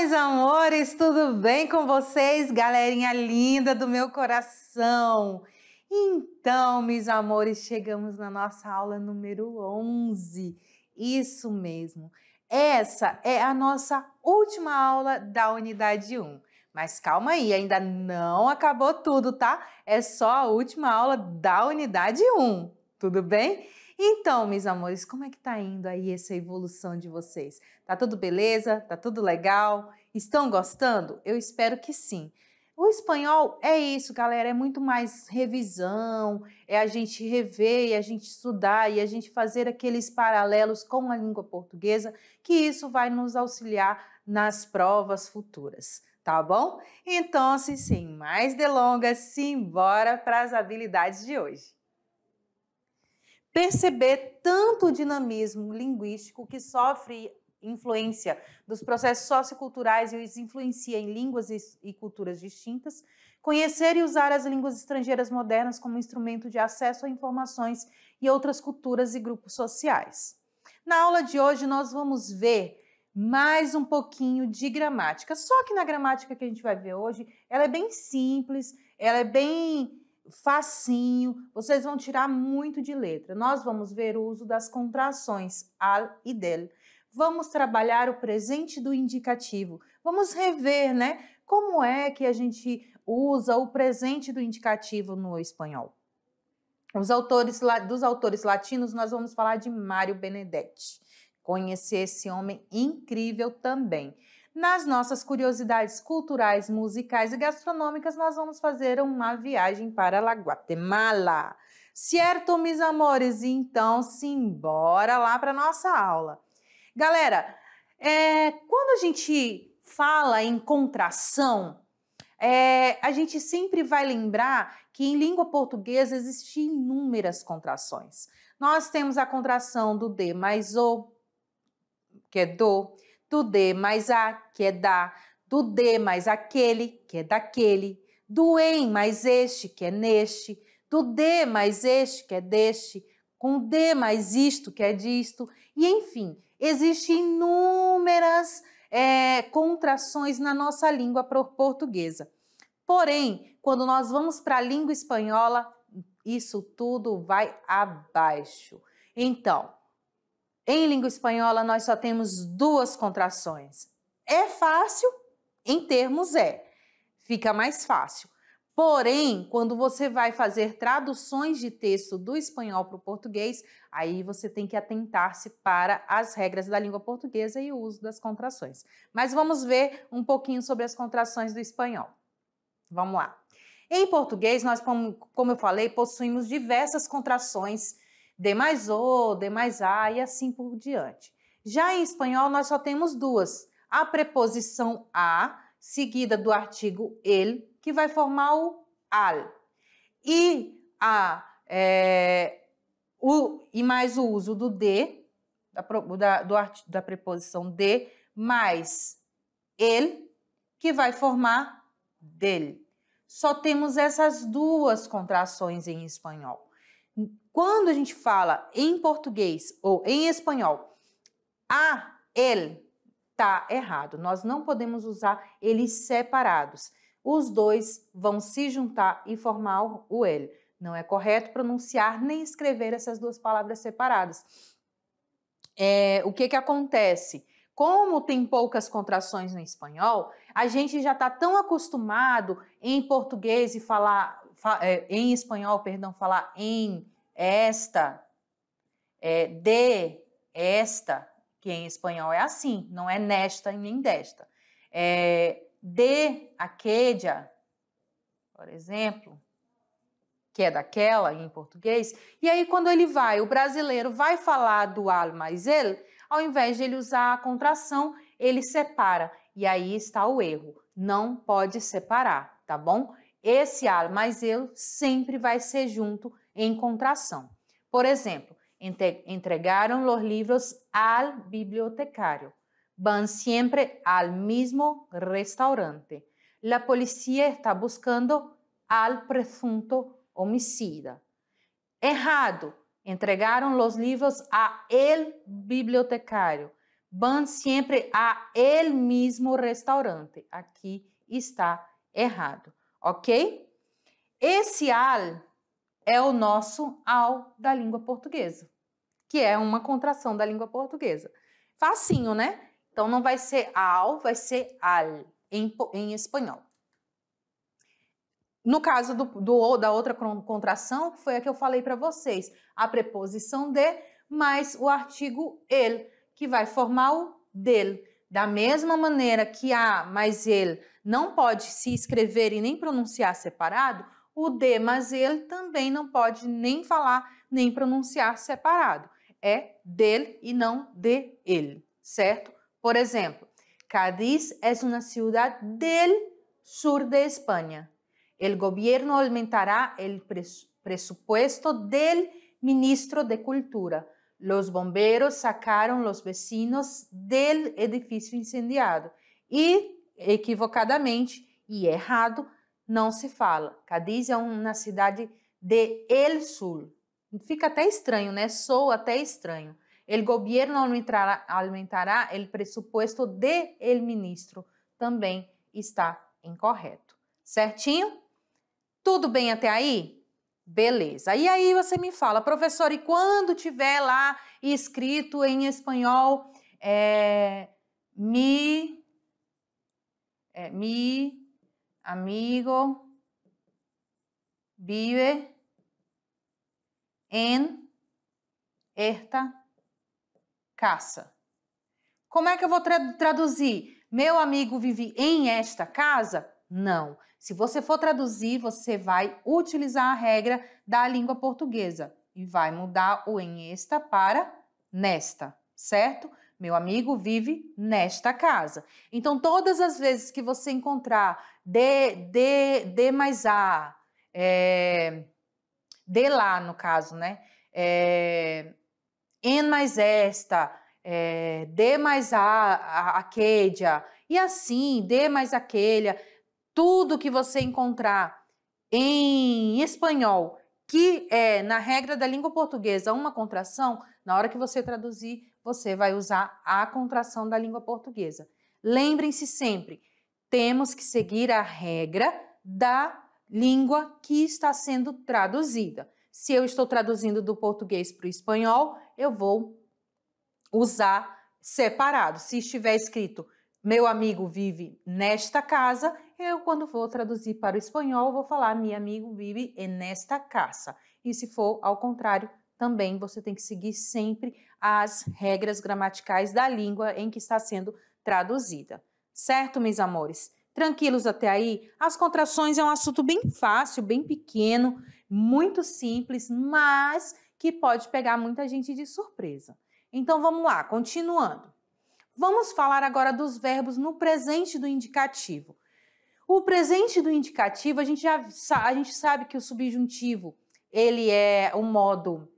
meus amores, tudo bem com vocês? Galerinha linda do meu coração! Então, meus amores, chegamos na nossa aula número 11. Isso mesmo, essa é a nossa última aula da unidade 1. Mas calma aí, ainda não acabou tudo, tá? É só a última aula da unidade 1, tudo bem? Então, meus amores, como é que tá indo aí essa evolução de vocês? Tá tudo beleza? Tá tudo legal? Estão gostando? Eu espero que sim. O espanhol é isso, galera, é muito mais revisão, é a gente rever, é a gente estudar e a gente fazer aqueles paralelos com a língua portuguesa, que isso vai nos auxiliar nas provas futuras, tá bom? Então, assim, sem mais delongas, simbora para as habilidades de hoje perceber tanto o dinamismo linguístico que sofre influência dos processos socioculturais e os influencia em línguas e, culturas distintas, conhecer e usar as línguas estrangeiras modernas como instrumento de acesso a informações e outras culturas e grupos sociais. Na aula de hoje, nós vamos ver mais um pouquinho de gramática. Só que na gramática que a gente vai ver hoje, ela é bem simples, ela é bem facinho, vocês vão tirar muito de letra. Nós vamos ver o uso das contrações al e del. Vamos trabalhar o presente do indicativo. Vamos rever, né? Como é que a gente usa o presente do indicativo no espanhol? Os autores dos autores latinos nós vamos falar de Mário Benedetti. Conhecer esse homem incrível também nas nossas curiosidades culturais, musicais e gastronômicas, nós vamos fazer uma viagem para a Guatemala. Certo, meus amores? Então, simbora lá para nossa aula. Galera, é, quando a gente fala em contração, é, a gente sempre vai lembrar que em língua portuguesa existem inúmeras contrações. Nós temos a contração do D mais O, que é do, do D mais A, que é da, do D mais aquele, que é daquele, do em mais este, que é neste, do D mais este, que é deste, com D mais isto, que é disto, e enfim, existem inúmeras é, contrações na nossa língua portuguesa. Porém, quando nós vamos para a língua espanhola, isso tudo vai abaixo. Então, em língua espanhola, nós só temos duas contrações. É fácil, em termos é, fica mais fácil. Porém, quando você vai fazer traduções de texto do espanhol para o português, aí você tem que atentar-se para as regras da língua portuguesa e o uso das contrações. Mas vamos ver um pouquinho sobre as contrações do espanhol. Vamos lá. Em português, nós, como eu falei, possuímos diversas contrações D mais O, D mais A e assim por diante. Já em espanhol, nós só temos duas. A preposição a, seguida do artigo el, que vai formar o al. E, a, é, o, e mais o uso do d da, da, do, da preposição d mais el que vai formar dele. Só temos essas duas contrações em espanhol. Quando a gente fala em português ou em espanhol, a, ele, tá errado. Nós não podemos usar eles separados. Os dois vão se juntar e formar o ele. Não é correto pronunciar nem escrever essas duas palavras separadas. É, o que, que acontece? Como tem poucas contrações no espanhol, a gente já está tão acostumado em português e falar é, em espanhol, perdão, falar em, esta, é, de, esta, que em espanhol é assim, não é nesta nem desta. É, de aquedia, por exemplo, que é daquela em português. E aí, quando ele vai, o brasileiro vai falar do al mais ele, ao invés de ele usar a contração, ele separa. E aí está o erro. Não pode separar, tá bom? Esse ar mais ele sempre vai ser junto em contração. Por exemplo, entregaram os livros ao bibliotecário. Van sempre ao mesmo restaurante. La polícia está buscando al presunto homicida. Errado. Entregaram os livros a el bibliotecário. Van sempre a el mesmo restaurante. Aqui está errado ok? Esse al é o nosso al da língua portuguesa, que é uma contração da língua portuguesa. Facinho, né? Então não vai ser al, vai ser al em, em espanhol. No caso do, do, da outra contração, foi a que eu falei para vocês, a preposição de mais o artigo el que vai formar o del. Da mesma maneira que A mais ele não pode se escrever e nem pronunciar separado, o D mais ele também não pode nem falar nem pronunciar separado. É dele e não de ele, certo? Por exemplo, Cádiz é uma cidade del sur de Espanha. El gobierno aumentará el presupuesto del ministro de Cultura. Los bomberos sacaram os vecinos del edifício incendiado. E, equivocadamente e errado, não se fala. Cadiz é uma cidade de El Sul. Fica até estranho, né? Sou até estranho. El gobierno aumentará, aumentará el presupuesto de el ministro. Também está incorreto. Certinho? Tudo bem até aí? Beleza. E aí você me fala, professor, e quando tiver lá escrito em espanhol, é, mi, é, mi amigo vive em esta casa. Como é que eu vou traduzir? Meu amigo vive em esta casa? Não. Se você for traduzir, você vai utilizar a regra da língua portuguesa e vai mudar o em esta para nesta, certo? Meu amigo vive nesta casa. Então, todas as vezes que você encontrar D, D, D mais A, é, D lá no caso, né? É, N mais esta, é, D mais a, a, e assim, D mais aquela tudo que você encontrar em espanhol que é na regra da língua portuguesa uma contração, na hora que você traduzir, você vai usar a contração da língua portuguesa. Lembrem-se sempre, temos que seguir a regra da língua que está sendo traduzida. Se eu estou traduzindo do português para o espanhol, eu vou usar separado. Se estiver escrito meu amigo vive nesta casa, eu, quando vou traduzir para o espanhol, vou falar mi amigo vive en esta casa. E se for ao contrário, também você tem que seguir sempre as regras gramaticais da língua em que está sendo traduzida. Certo, meus amores? Tranquilos até aí? As contrações é um assunto bem fácil, bem pequeno, muito simples, mas que pode pegar muita gente de surpresa. Então vamos lá, continuando. Vamos falar agora dos verbos no presente do indicativo. O presente do indicativo, a gente já a gente sabe que o subjuntivo ele é um modo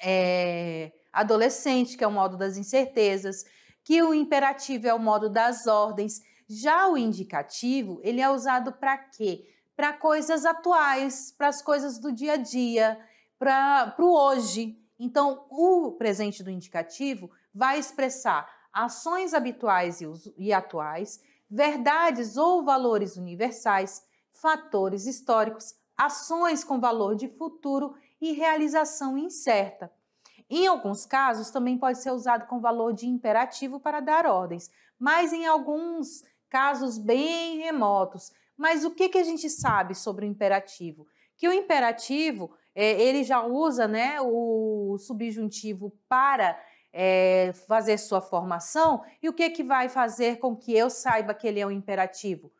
é, adolescente, que é o modo das incertezas, que o imperativo é o modo das ordens. Já o indicativo, ele é usado para quê? Para coisas atuais, para as coisas do dia a dia, para o hoje. Então, o presente do indicativo vai expressar ações habituais e, e atuais, verdades ou valores universais, fatores históricos, ações com valor de futuro e realização incerta. Em alguns casos, também pode ser usado com valor de imperativo para dar ordens, mas em alguns casos bem remotos. Mas o que, que a gente sabe sobre o imperativo? Que o imperativo, é, ele já usa né, o subjuntivo para é, fazer sua formação e o que, que vai fazer com que eu saiba que ele é um imperativo?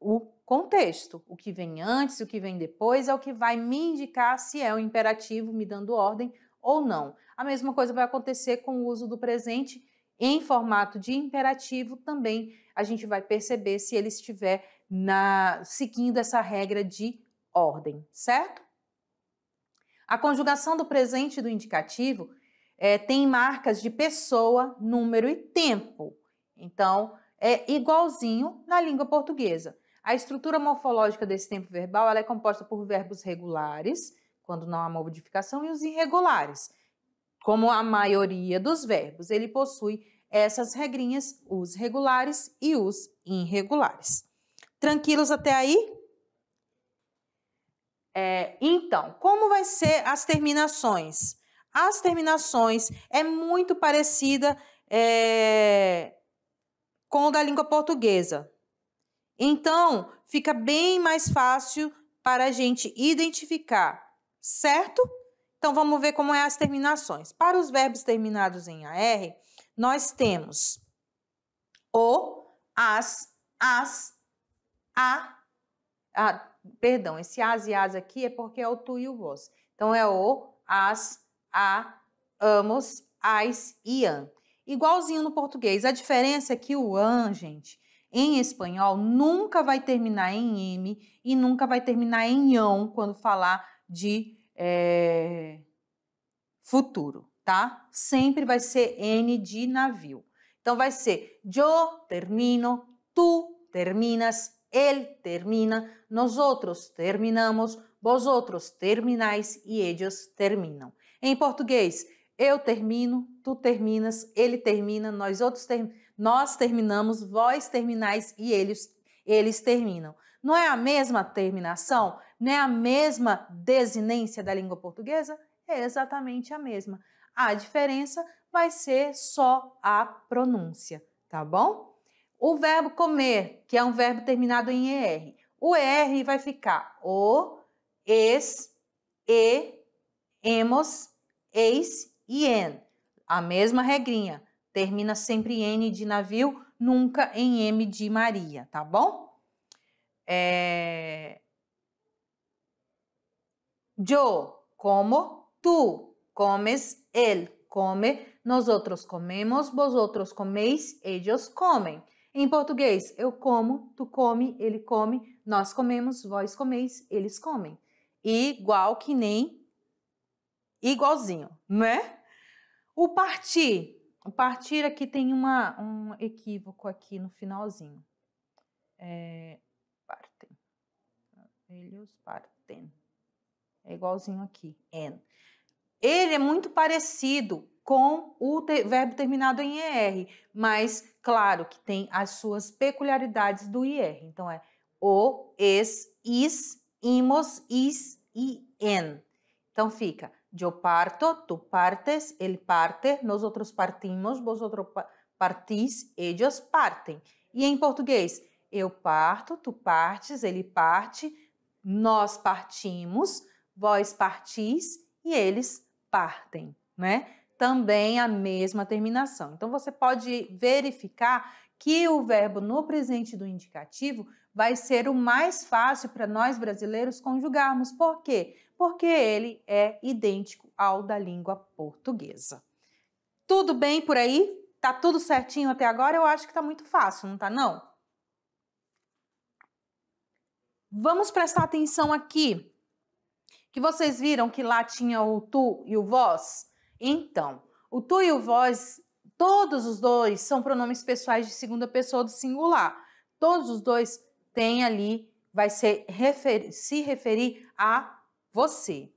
O contexto, o que vem antes, o que vem depois é o que vai me indicar se é um imperativo me dando ordem ou não. A mesma coisa vai acontecer com o uso do presente em formato de imperativo também a gente vai perceber se ele estiver na, seguindo essa regra de ordem, certo? A conjugação do presente e do indicativo é, tem marcas de pessoa, número e tempo. Então, é igualzinho na língua portuguesa. A estrutura morfológica desse tempo verbal é composta por verbos regulares, quando não há modificação, e os irregulares. Como a maioria dos verbos, ele possui essas regrinhas, os regulares e os irregulares. Tranquilos até aí? É, então, como vai ser as terminações? As terminações é muito parecida é, com o da língua portuguesa. Então, fica bem mais fácil para a gente identificar, certo? Então, vamos ver como é as terminações. Para os verbos terminados em AR, nós temos o, as, as, a, a perdão, esse as e as aqui é porque é o tu e o vos, Então, é o, as, a, amos, as e an. Igualzinho no português. A diferença é que o an, gente, em espanhol nunca vai terminar em m e nunca vai terminar em ão quando falar de é, futuro, tá? Sempre vai ser n de navio. Então vai ser yo termino, tu terminas, ele termina, nós outros terminamos, vós outros terminais e eles terminam. Em português, eu termino, tu terminas, ele termina, nós outros ter... nós terminamos, vós terminais e eles eles terminam. Não é a mesma terminação? Não é a mesma desinência da língua portuguesa? É exatamente a mesma. A diferença vai ser só a pronúncia, tá bom? O verbo comer, que é um verbo terminado em ER. O ER vai ficar o, es, e, hemos, eis e en. A mesma regrinha. Termina sempre N de navio, nunca em M de Maria, tá bom? É... Yo como, tu comes, ele come, nós outros comemos, vosotros comeis, eles comem. Em português, eu como, tu come, ele come, nós comemos, vós comeis, eles comem. Igual que nem igualzinho, né? O partir. O partir aqui tem uma, um equívoco aqui no finalzinho. É, partem. Eles partem. É igualzinho aqui. En. Ele é muito parecido com o te verbo terminado em ER, mas claro que tem as suas peculiaridades do IR. Er. Então é o, es, is, imos, is e en. Então fica Yo parto, tú partes, él parte, nosotros partimos, vosotros partís, ellos partem. E em português, eu parto, tu partes, ele parte, nós partimos, vós partis e eles partem, né? Também a mesma terminação. Então você pode verificar que o verbo no presente do indicativo vai ser o mais fácil para nós brasileiros conjugarmos. Por quê? porque ele é idêntico ao da língua portuguesa. Tudo bem por aí? Tá tudo certinho até agora? Eu acho que tá muito fácil, não tá não? Vamos prestar atenção aqui, que vocês viram que lá tinha o tu e o vós? Então, o tu e o vós, todos os dois são pronomes pessoais de segunda pessoa do singular. Todos os dois têm ali, vai ser, se referir a você.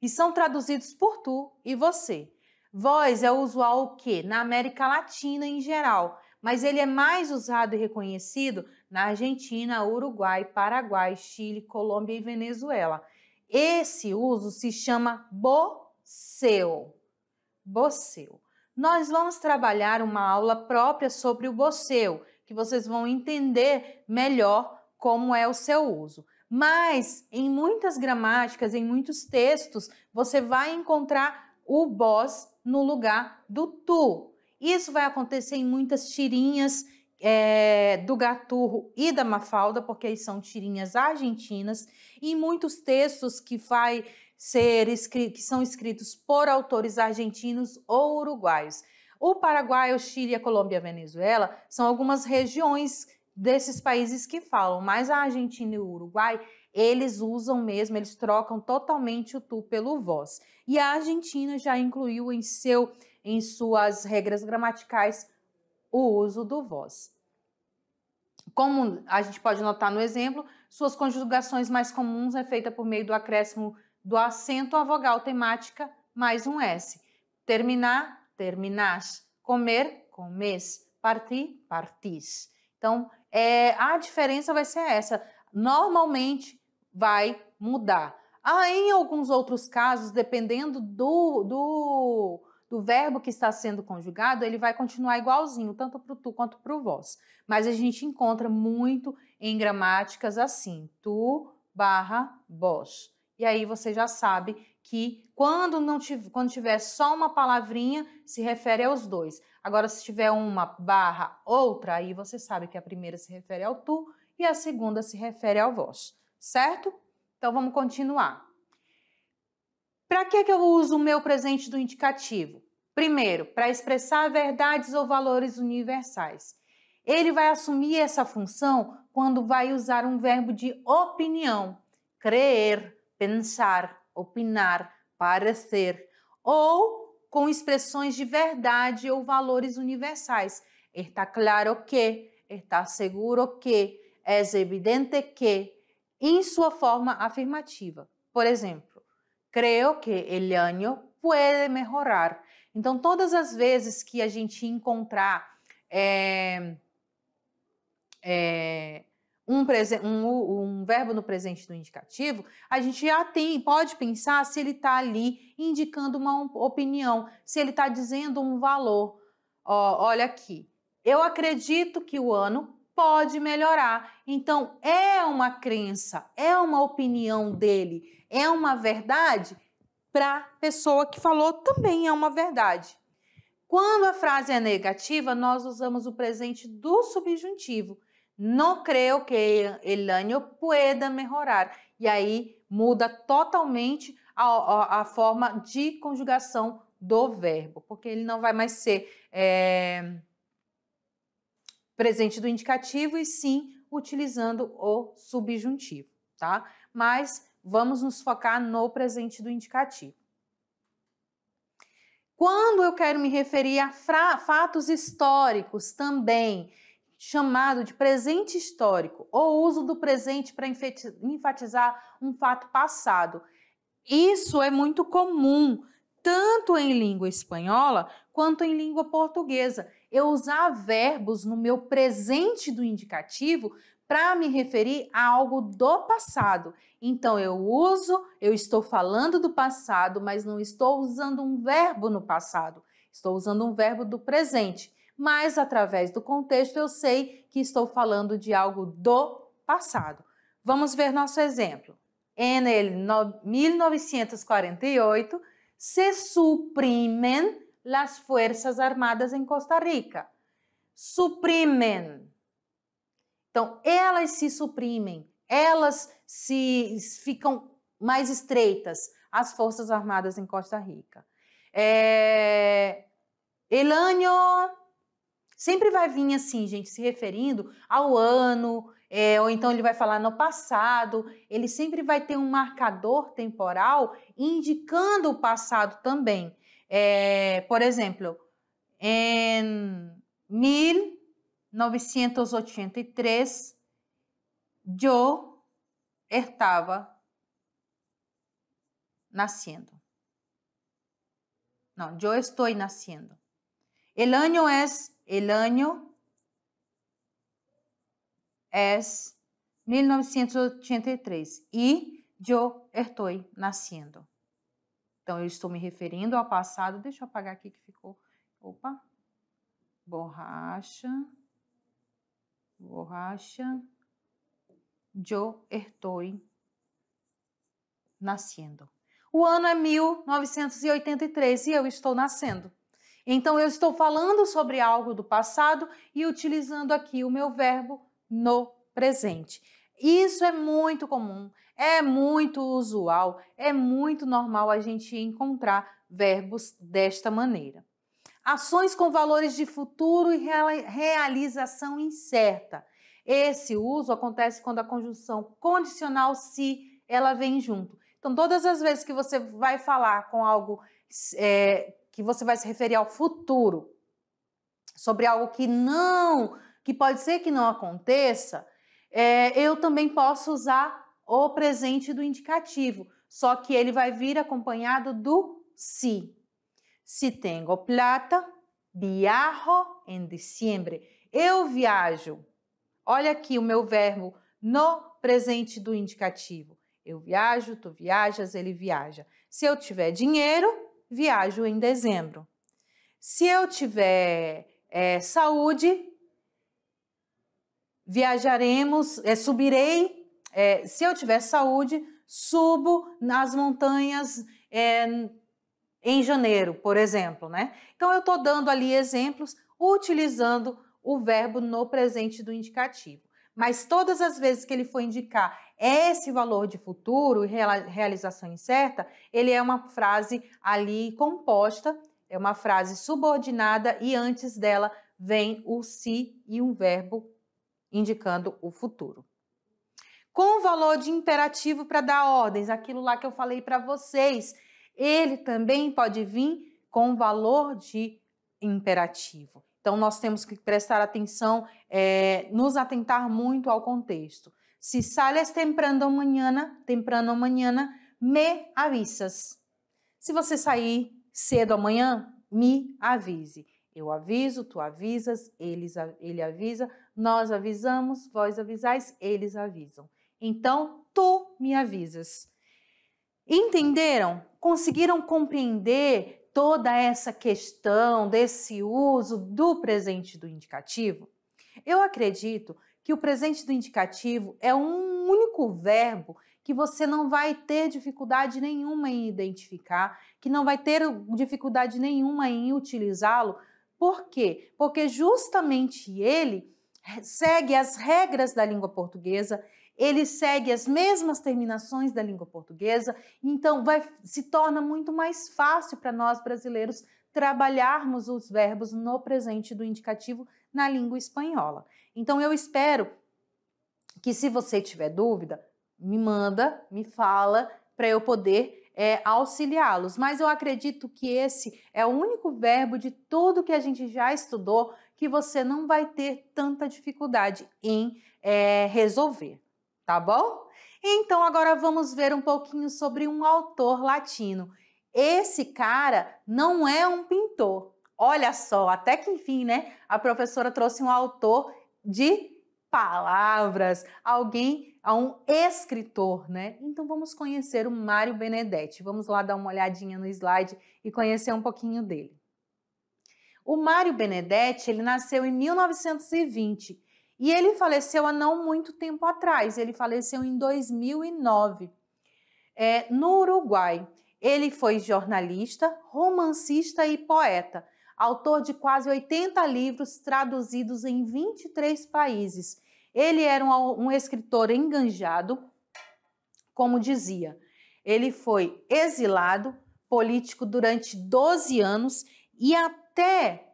E são traduzidos por tu e você. Vós é usual o quê Na América Latina em geral, mas ele é mais usado e reconhecido na Argentina, Uruguai, Paraguai, Chile, Colômbia e Venezuela. Esse uso se chama boceu. Boceu. Nós vamos trabalhar uma aula própria sobre o boceu, que vocês vão entender melhor como é o seu uso. Mas em muitas gramáticas, em muitos textos, você vai encontrar o vós no lugar do tu. Isso vai acontecer em muitas tirinhas é, do Gaturro e da Mafalda, porque são tirinhas argentinas, e muitos textos que vai ser que são escritos por autores argentinos ou uruguaios. O Paraguai, o Chile, a Colômbia e a Venezuela são algumas regiões desses países que falam, mas a Argentina e o Uruguai, eles usam mesmo, eles trocam totalmente o tu pelo vós. E a Argentina já incluiu em seu em suas regras gramaticais o uso do vós. Como a gente pode notar no exemplo, suas conjugações mais comuns é feita por meio do acréscimo do acento à vogal temática mais um S. Terminar, terminás. Comer, comes. Partir, partis. Então, é, a diferença vai ser essa. Normalmente vai mudar. Ah, em alguns outros casos, dependendo do, do, do verbo que está sendo conjugado, ele vai continuar igualzinho, tanto para o tu quanto para o vós. Mas a gente encontra muito em gramáticas assim, tu barra vós. E aí você já sabe que quando não tiver, quando tiver só uma palavrinha, se refere aos dois. Agora, se tiver uma barra outra, aí você sabe que a primeira se refere ao tu e a segunda se refere ao vós, certo? Então vamos continuar. Para que, que eu uso o meu presente do indicativo? Primeiro, para expressar verdades ou valores universais. Ele vai assumir essa função quando vai usar um verbo de opinião, crer, pensar, opinar, parecer, ou com expressões de verdade ou valores universais. Está claro que, está seguro que, é evidente que, em sua forma afirmativa. Por exemplo, creio que el año puede melhorar. Então, todas as vezes que a gente encontrar é, é, um, um, um verbo no presente do indicativo, a gente já tem, pode pensar se ele está ali indicando uma opinião, se ele está dizendo um valor. Ó, olha aqui, eu acredito que o ano pode melhorar. Então, é uma crença, é uma opinião dele, é uma verdade para a pessoa que falou também é uma verdade. Quando a frase é negativa, nós usamos o presente do subjuntivo não creio que el pueda melhorar E aí muda totalmente a, a, a, forma de conjugação do verbo, porque ele não vai mais ser é, presente do indicativo e sim utilizando o subjuntivo, tá? Mas vamos nos focar no presente do indicativo. Quando eu quero me referir a fatos históricos também, chamado de presente histórico ou uso do presente para enfatizar um fato passado. Isso é muito comum, tanto em língua espanhola quanto em língua portuguesa. Eu usar verbos no meu presente do indicativo para me referir a algo do passado. Então eu uso, eu estou falando do passado, mas não estou usando um verbo no passado. Estou usando um verbo do presente mas através do contexto eu sei que estou falando de algo do passado. Vamos ver nosso exemplo. Em 1948, se suprimem as Forças Armadas em Costa Rica. Suprimem. Então, elas se suprimem, elas se ficam mais estreitas, as Forças Armadas em Costa Rica. É... El sempre vai vir assim, gente, se referindo ao ano, é, ou então ele vai falar no passado, ele sempre vai ter um marcador temporal indicando o passado também. É, por exemplo, em 1983, eu estava nascendo. Não, eu estou nascendo. El año es El año es 1983 e eu estou nascendo. Então, eu estou me referindo ao passado. Deixa eu apagar aqui que ficou. Opa! Borracha. Borracha. Eu estou nascendo. O ano é 1983 e eu estou nascendo. Então eu estou falando sobre algo do passado e utilizando aqui o meu verbo no presente. Isso é muito comum, é muito usual, é muito normal a gente encontrar verbos desta maneira. Ações com valores de futuro e realização incerta. Esse uso acontece quando a conjunção condicional se ela vem junto. Então, todas as vezes que você vai falar com algo é, que você vai se referir ao futuro, sobre algo que não, que pode ser que não aconteça, é, eu também posso usar o presente do indicativo, só que ele vai vir acompanhado do se. Si. Se si tenho plata, viajo em dezembro. Eu viajo. Olha aqui o meu verbo no presente do indicativo. Eu viajo, tu viajas, ele viaja. Se eu tiver dinheiro, viajo em dezembro. Se eu tiver é, saúde, viajaremos, é, subirei. É, se eu tiver saúde, subo nas montanhas em janeiro, por exemplo, né? Então eu estou dando ali exemplos utilizando o verbo no presente do indicativo. Mas todas as vezes que ele for indicar esse valor de futuro e realização incerta, ele é uma frase ali composta, é uma frase subordinada e antes dela vem o se si e um verbo indicando o futuro. Com o valor de imperativo para dar ordens, aquilo lá que eu falei para vocês, ele também pode vir com valor de imperativo. Então, nós temos que prestar atenção, é, nos atentar muito ao contexto. Se sales temprano amanhã, temprano amanhã, me avisas. Se você sair cedo amanhã, me avise. Eu aviso, tu avisas, eles, ele avisa, nós avisamos, vós avisais, eles avisam. Então, tu me avisas. Entenderam? Conseguiram compreender toda essa questão desse uso do presente do indicativo, eu acredito que o presente do indicativo é um único verbo que você não vai ter dificuldade nenhuma em identificar, que não vai ter dificuldade nenhuma em utilizá-lo. Por quê? Porque justamente ele segue as regras da língua portuguesa, ele segue as mesmas terminações da língua portuguesa, então vai, se torna muito mais fácil para nós brasileiros trabalharmos os verbos no presente do indicativo na língua espanhola. Então eu espero que se você tiver dúvida, me manda, me fala para eu poder é, auxiliá-los. Mas eu acredito que esse é o único verbo de tudo que a gente já estudou que você não vai ter tanta dificuldade em é, resolver tá bom? Então agora vamos ver um pouquinho sobre um autor latino. Esse cara não é um pintor. Olha só, até que enfim, né? A professora trouxe um autor de palavras, alguém, um escritor, né? Então vamos conhecer o Mário Benedetti. Vamos lá dar uma olhadinha no slide e conhecer um pouquinho dele. O Mário Benedetti, ele nasceu em 1920 e ele faleceu há não muito tempo atrás, ele faleceu em 2009, é, no Uruguai. Ele foi jornalista, romancista e poeta, autor de quase 80 livros traduzidos em 23 países. Ele era um, um escritor enganjado, como dizia. Ele foi exilado político durante 12 anos e até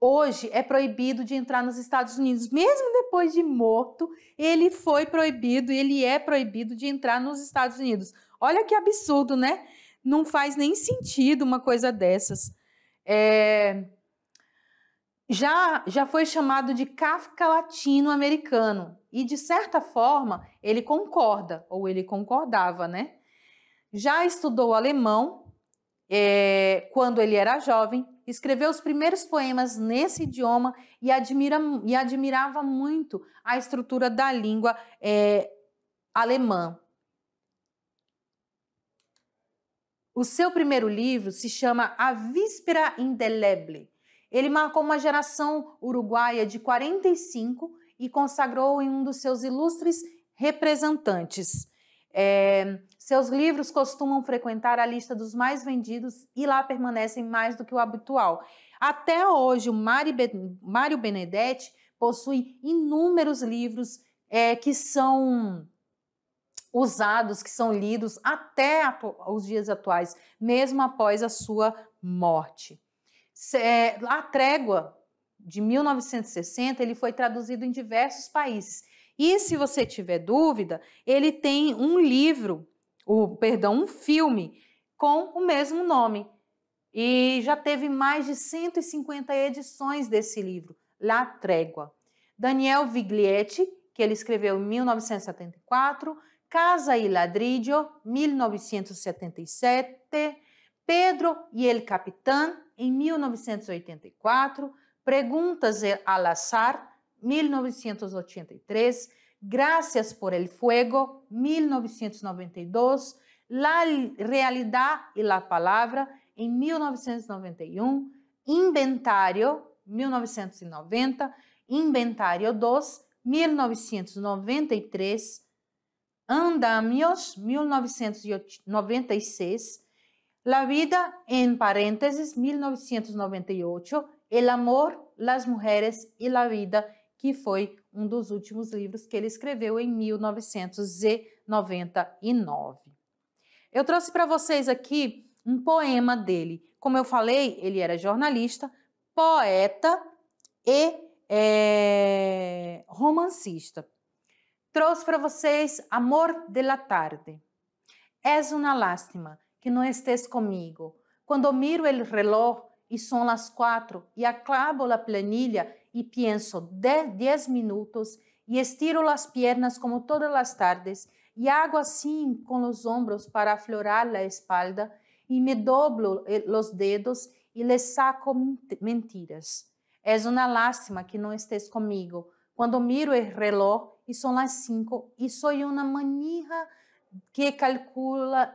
hoje é proibido de entrar nos Estados Unidos. Mesmo depois de morto, ele foi proibido, ele é proibido de entrar nos Estados Unidos. Olha que absurdo, né? Não faz nem sentido uma coisa dessas. É... Já, já foi chamado de Kafka latino-americano e, de certa forma, ele concorda, ou ele concordava, né? Já estudou alemão é... quando ele era jovem, escreveu os primeiros poemas nesse idioma e, admira, e admirava muito a estrutura da língua é, alemã. O seu primeiro livro se chama A Víspera Indeleble. Ele marcou uma geração uruguaia de 45 e consagrou em um dos seus ilustres representantes. É, seus livros costumam frequentar a lista dos mais vendidos e lá permanecem mais do que o habitual. Até hoje, o Mário Benedetti possui inúmeros livros é, que são usados, que são lidos até os dias atuais, mesmo após a sua morte. É, a Trégua, de 1960, ele foi traduzido em diversos países e se você tiver dúvida, ele tem um livro, o perdão, um filme com o mesmo nome. E já teve mais de 150 edições desse livro, La Trégua. Daniel Viglietti, que ele escreveu em 1974, Casa e Ladrillo, 1977, Pedro e El Capitán, em 1984, Perguntas al Azar, 1983, Gracias por el Fuego, 1992, La Realidad y la Palabra, en 1991, Inventario, 1990, Inventario 2, 1993, Andamios, 1996, La Vida en paréntesis, 1998, El Amor, Las Mujeres y la Vida, que foi um dos últimos livros que ele escreveu em 1999. Eu trouxe para vocês aqui um poema dele. Como eu falei, ele era jornalista, poeta e é, romancista. Trouxe para vocês Amor de la Tarde. És uma lástima que não estés comigo. Quando miro o reloj e são as quatro e aclabo a planilha e penso 10 minutos e estiro las pernas como todas as tardes e hago assim com los ombros para aflorar la espalda e me doblo eh, los dedos e les saco mentiras. É uma lástima que não estés comigo. quando miro el reló e são las 5 e soy una manija que calcula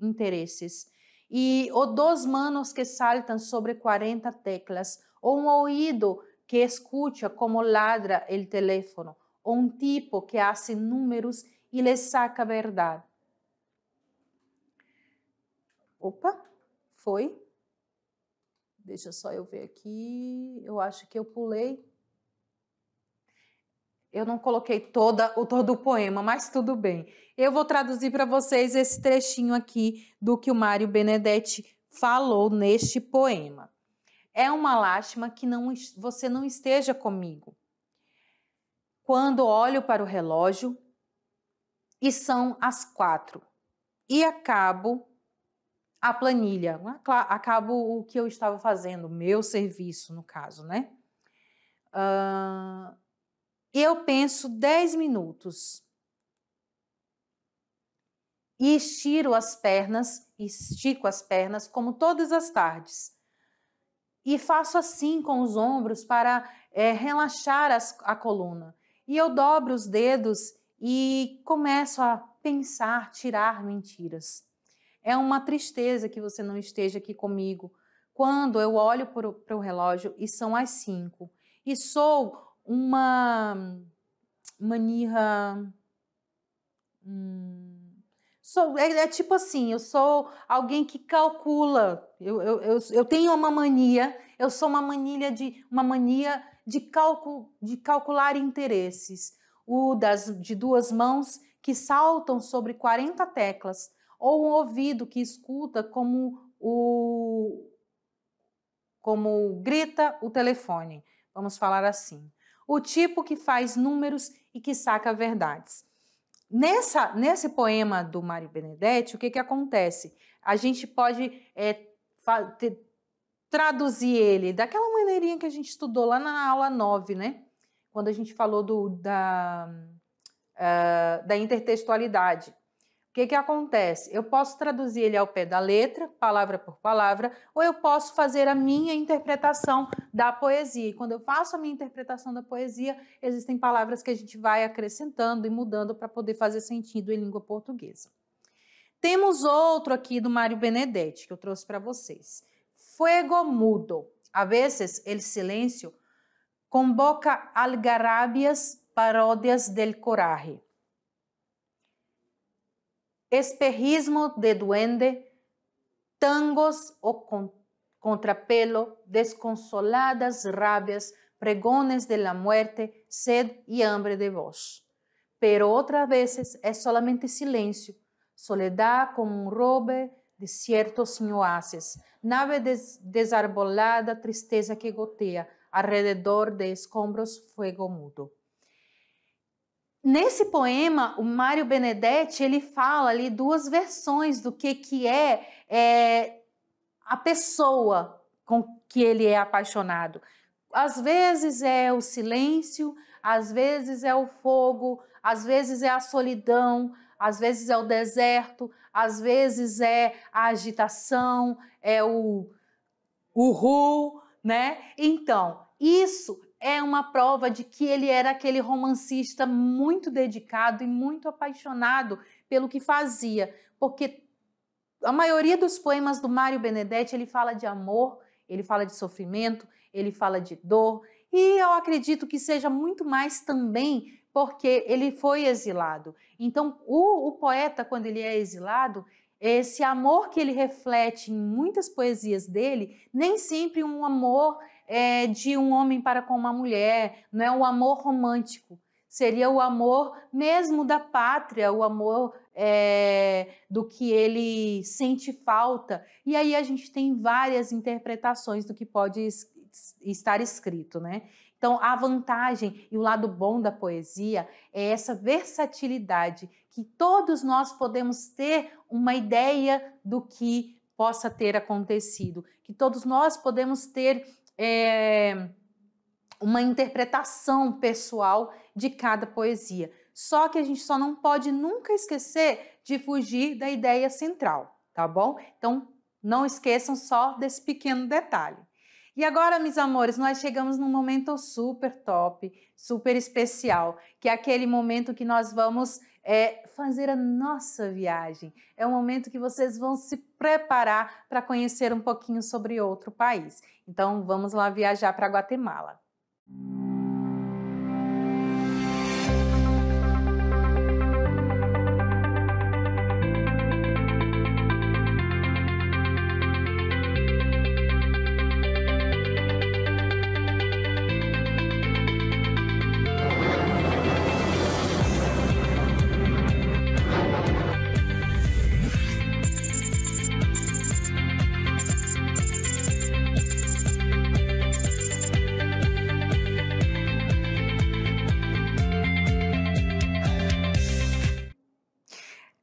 interesses E ou duas manos que saltam sobre 40 teclas, ou um ouído que escucha como ladra el teléfono ou un tipo que hace números y lhe saca verdad. Opa, foi. Deixa só eu ver aqui. Eu acho que eu pulei. Eu não coloquei toda, o todo o poema, mas tudo bem. Eu vou traduzir para vocês esse trechinho aqui do que o Mário Benedetti falou neste poema é uma lástima que não, você não esteja comigo. Quando olho para o relógio, e são as quatro, e acabo a planilha, né, acabo o que eu estava fazendo, meu serviço, no caso, né? Uh, eu penso dez minutos e estiro as pernas, estico as pernas, como todas as tardes e faço assim com os ombros para é, relaxar as, a coluna. E eu dobro os dedos e começo a pensar, tirar mentiras. É uma tristeza que você não esteja aqui comigo quando eu olho para o relógio e são as cinco. E sou uma manirra. Hum, Sou, é, é, tipo assim, eu sou alguém que calcula. Eu, eu, eu, eu, tenho uma mania, eu sou uma mania de uma mania de, calcu, de calcular interesses. O das, de duas mãos que saltam sobre 40 teclas, ou um ouvido que escuta como o como grita o telefone. Vamos falar assim. O tipo que faz números e que saca verdades. Nessa, nesse poema do Mário Benedetti, o que, que acontece? A gente pode é, ter, traduzir ele daquela maneirinha que a gente estudou lá na aula 9, né? Quando a gente falou do, da, uh, da intertextualidade que, que acontece? Eu posso traduzir ele ao pé da letra, palavra por palavra, ou eu posso fazer a minha interpretação da poesia. E quando eu faço a minha interpretação da poesia, existem palavras que a gente vai acrescentando e mudando para poder fazer sentido em língua portuguesa. Temos outro aqui do Mário Benedetti, que eu trouxe para vocês. Fuego mudo. A vezes, el silêncio convoca algarabias paródias del coraje espejismo de duende, tangos ou con contrapelo, desconsoladas rabias, pregones de la muerte, sed y hambre de voz. Pero otras veces es solamente silencio, soledad como un robe, de ciertos oasis, nave des desarbolada, tristeza que gotea, alrededor de escombros, fuego mudo. Nesse poema, o Mário Benedetti ele fala ali duas versões do que, que é, é a pessoa com que ele é apaixonado. Às vezes é o silêncio, às vezes é o fogo, às vezes é a solidão, às vezes é o deserto, às vezes é a agitação, é o, o ru, né? Então, isso é uma prova de que ele era aquele romancista muito dedicado e muito apaixonado pelo que fazia, porque a maioria dos poemas do Mário Benedetti ele fala de amor, ele fala de sofrimento, ele fala de dor, e eu acredito que seja muito mais também porque ele foi exilado. Então, o, o poeta, quando ele é exilado, esse amor que ele reflete em muitas poesias dele, nem sempre um amor é, de um homem para com uma mulher, não é o amor romântico. Seria o amor mesmo da pátria, o amor é, do que ele sente falta. E aí a gente tem várias interpretações do que pode es estar escrito, né? Então, a vantagem e o lado bom da poesia é essa versatilidade que todos nós podemos ter uma ideia do que possa ter acontecido, que todos nós podemos ter é, uma interpretação pessoal de cada poesia. Só que a gente só não pode nunca esquecer de fugir da ideia central, tá bom? Então, não esqueçam só desse pequeno detalhe. E agora, meus amores, nós chegamos num momento super top, super especial, que é aquele momento que nós vamos é fazer a nossa viagem. É um momento que vocês vão se preparar para conhecer um pouquinho sobre outro país. Então vamos lá viajar para Guatemala. Música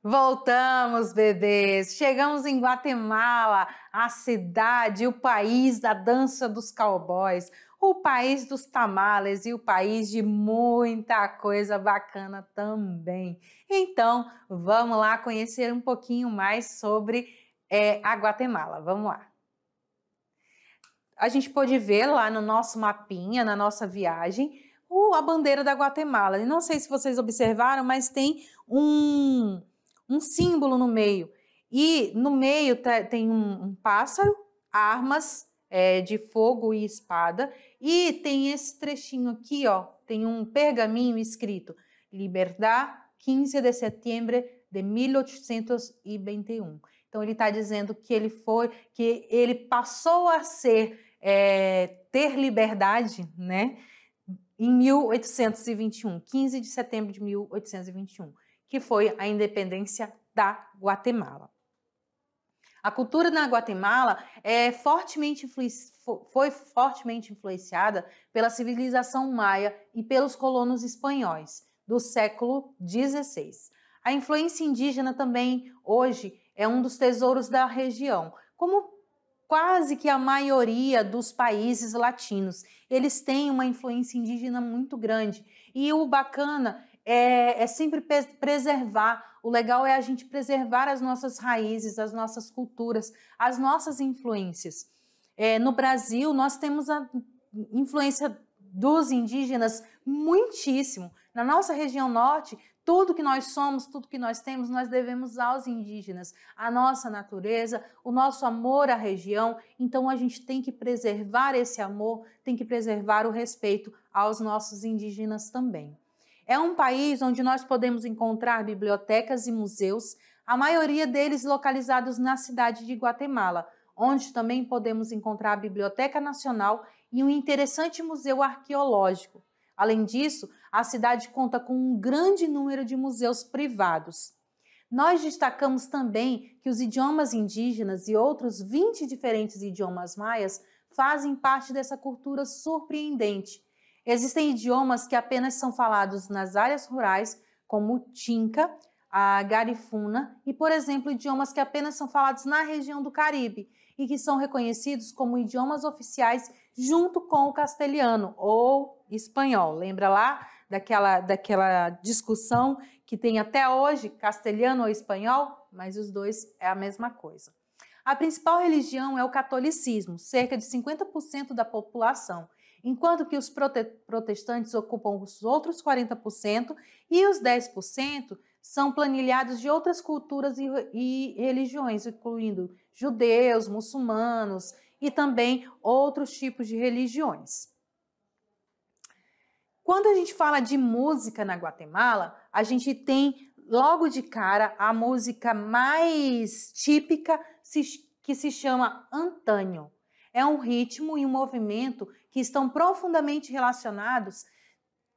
Voltamos, bebês! Chegamos em Guatemala, a cidade, o país da dança dos cowboys, o país dos tamales e o país de muita coisa bacana também. Então, vamos lá conhecer um pouquinho mais sobre é, a Guatemala. Vamos lá! A gente pôde ver lá no nosso mapinha, na nossa viagem, a bandeira da Guatemala. E não sei se vocês observaram, mas tem um um símbolo no meio. E no meio tá, tem um, um pássaro, armas é, de fogo e espada, e tem esse trechinho aqui, ó, tem um pergaminho escrito: Liberdade, 15 de setembro de 1821. Então ele está dizendo que ele foi, que ele passou a ser é, ter liberdade, né? Em 1821, 15 de setembro de 1821 que foi a independência da Guatemala. A cultura na Guatemala é fortemente foi fortemente influenciada pela civilização maia e pelos colonos espanhóis do século XVI. A influência indígena também hoje é um dos tesouros da região, como quase que a maioria dos países latinos. Eles têm uma influência indígena muito grande. E o bacana é, é sempre preservar. O legal é a gente preservar as nossas raízes, as nossas culturas, as nossas influências. É, no Brasil, nós temos a influência dos indígenas muitíssimo. Na nossa região norte, tudo que nós somos, tudo que nós temos, nós devemos aos indígenas, a nossa natureza, o nosso amor à região. Então a gente tem que preservar esse amor, tem que preservar o respeito aos nossos indígenas também. É um país onde nós podemos encontrar bibliotecas e museus, a maioria deles localizados na cidade de Guatemala, onde também podemos encontrar a Biblioteca Nacional e um interessante museu arqueológico. Além disso, a cidade conta com um grande número de museus privados. Nós destacamos também que os idiomas indígenas e outros 20 diferentes idiomas maias fazem parte dessa cultura surpreendente Existem idiomas que apenas são falados nas áreas rurais, como o Tinca, a Garifuna e, por exemplo, idiomas que apenas são falados na região do Caribe e que são reconhecidos como idiomas oficiais junto com o castelhano ou espanhol. Lembra lá daquela, daquela discussão que tem até hoje, castelhano ou espanhol? Mas os dois é a mesma coisa. A principal religião é o catolicismo, cerca de 50% da população enquanto que os protestantes ocupam os outros 40% e os 10% são planilhados de outras culturas e, e religiões, incluindo judeus, muçulmanos e também outros tipos de religiões. Quando a gente fala de música na Guatemala, a gente tem logo de cara a música mais típica que se chama antanho. É um ritmo e um movimento que estão profundamente relacionados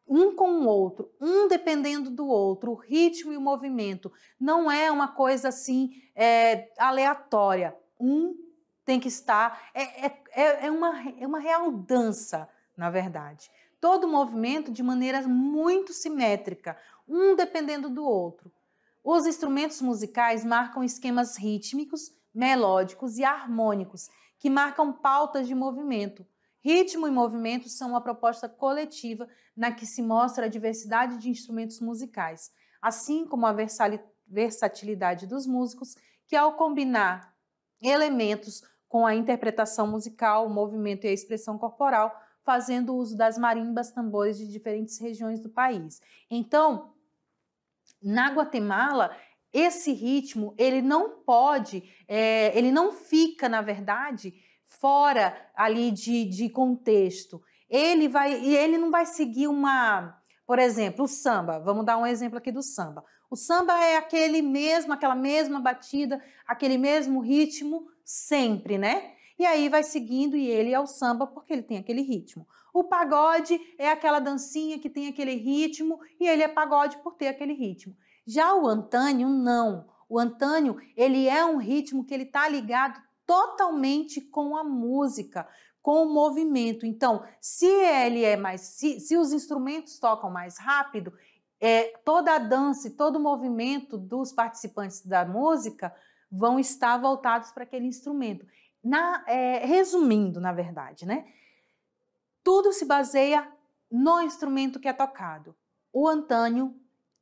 um com o outro, um dependendo do outro, o ritmo e o movimento. Não é uma coisa assim é, aleatória. Um tem que estar. É, é, é, é uma, é uma real dança, na verdade. Todo movimento de maneira muito simétrica, um dependendo do outro. Os instrumentos musicais marcam esquemas rítmicos, melódicos e harmônicos, que marcam pautas de movimento. Ritmo e movimento são uma proposta coletiva na que se mostra a diversidade de instrumentos musicais, assim como a versatilidade dos músicos, que ao combinar elementos com a interpretação musical, o movimento e a expressão corporal, fazendo uso das marimbas, tambores de diferentes regiões do país. Então, na Guatemala, esse ritmo ele não pode, é, ele não fica, na verdade, fora ali de, de contexto. Ele vai e ele não vai seguir uma, por exemplo, o samba. Vamos dar um exemplo aqui do samba. O samba é aquele mesmo, aquela mesma batida, aquele mesmo ritmo sempre, né? E aí vai seguindo e ele é o samba porque ele tem aquele ritmo. O pagode é aquela dancinha que tem aquele ritmo e ele é pagode por ter aquele ritmo. Já o antônio não. O antônio ele é um ritmo que ele tá ligado totalmente com a música, com o movimento. Então, se ele é mais, se, se os instrumentos tocam mais rápido, é, toda a dança e todo o movimento dos participantes da música vão estar voltados para aquele instrumento. Na, é, resumindo, na verdade, né? Tudo se baseia no instrumento que é tocado. O Antônio,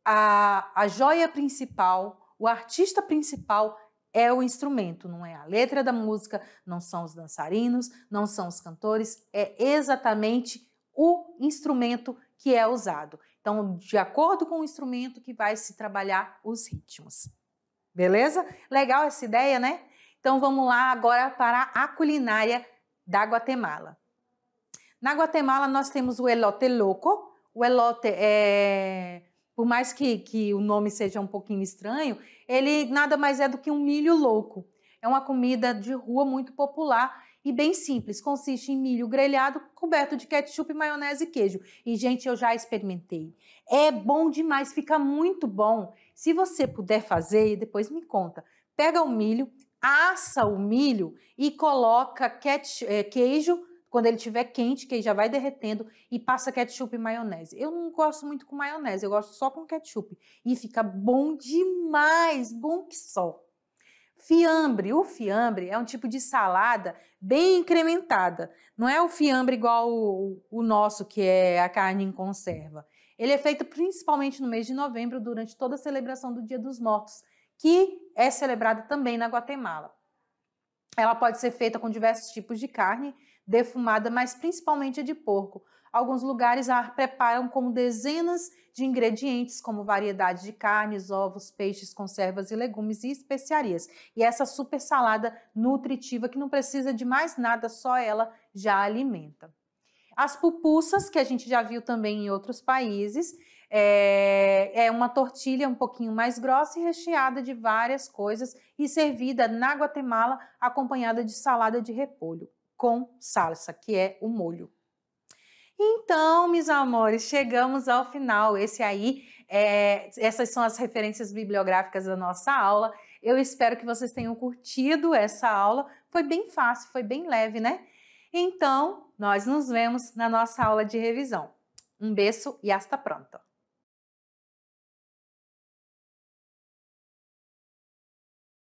a, a joia principal, o artista principal é o instrumento, não é a letra da música, não são os dançarinos, não são os cantores, é exatamente o instrumento que é usado. Então, de acordo com o instrumento que vai se trabalhar os ritmos. Beleza? Legal essa ideia, né? Então vamos lá agora para a culinária da Guatemala. Na Guatemala nós temos o elote louco. O elote é por mais que, que o nome seja um pouquinho estranho, ele nada mais é do que um milho louco. É uma comida de rua muito popular e bem simples. Consiste em milho grelhado coberto de ketchup, maionese e queijo. E, gente, eu já experimentei. É bom demais, fica muito bom. Se você puder fazer, e depois me conta. Pega o milho, assa o milho e coloca eh, queijo quando ele estiver quente, que aí já vai derretendo, e passa ketchup e maionese. Eu não gosto muito com maionese, eu gosto só com ketchup. E fica bom demais, bom que só. Fiambre. O fiambre é um tipo de salada bem incrementada. Não é o fiambre igual o, o nosso, que é a carne em conserva. Ele é feito principalmente no mês de novembro, durante toda a celebração do Dia dos Mortos, que é celebrada também na Guatemala. Ela pode ser feita com diversos tipos de carne, defumada, mas principalmente a de porco. Alguns lugares a preparam com dezenas de ingredientes, como variedade de carnes, ovos, peixes, conservas e legumes e especiarias. E essa super salada nutritiva que não precisa de mais nada, só ela já alimenta. As pupusas, que a gente já viu também em outros países, é, é, uma tortilha um pouquinho mais grossa e recheada de várias coisas e servida na Guatemala acompanhada de salada de repolho com salsa, que é o molho. Então, meus amores, chegamos ao final. Esse aí, é, essas são as referências bibliográficas da nossa aula. Eu espero que vocês tenham curtido essa aula. Foi bem fácil, foi bem leve, né? Então, nós nos vemos na nossa aula de revisão. Um beijo e hasta pronto!